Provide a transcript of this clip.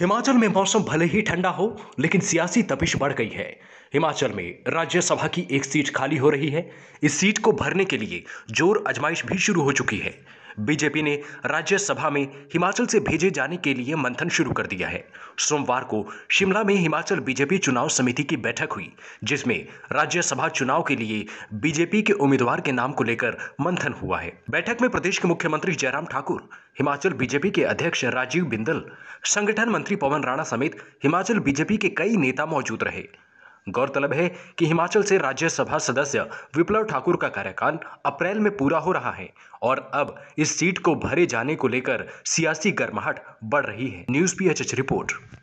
हिमाचल में मौसम भले ही ठंडा हो लेकिन सियासी तपिश बढ़ गई है हिमाचल में राज्यसभा की एक सीट खाली हो रही है इस सीट को भरने के लिए जोर अजमाइश भी शुरू हो चुकी है बीजेपी ने राज्यसभा में हिमाचल से भेजे जाने के लिए मंथन शुरू कर दिया है सोमवार को शिमला में हिमाचल बीजेपी चुनाव समिति की बैठक हुई जिसमें राज्यसभा चुनाव के लिए बीजेपी के उम्मीदवार के नाम को लेकर मंथन हुआ है बैठक में प्रदेश के मुख्यमंत्री जयराम ठाकुर हिमाचल बीजेपी के अध्यक्ष राजीव बिंदल संगठन मंत्री पवन राणा समेत हिमाचल बीजेपी के कई नेता मौजूद रहे गौरतलब है कि हिमाचल से राज्यसभा सदस्य विप्लव ठाकुर का कार्यकाल अप्रैल में पूरा हो रहा है और अब इस सीट को भरे जाने को लेकर सियासी गर्माहट बढ़ रही है न्यूज पी रिपोर्ट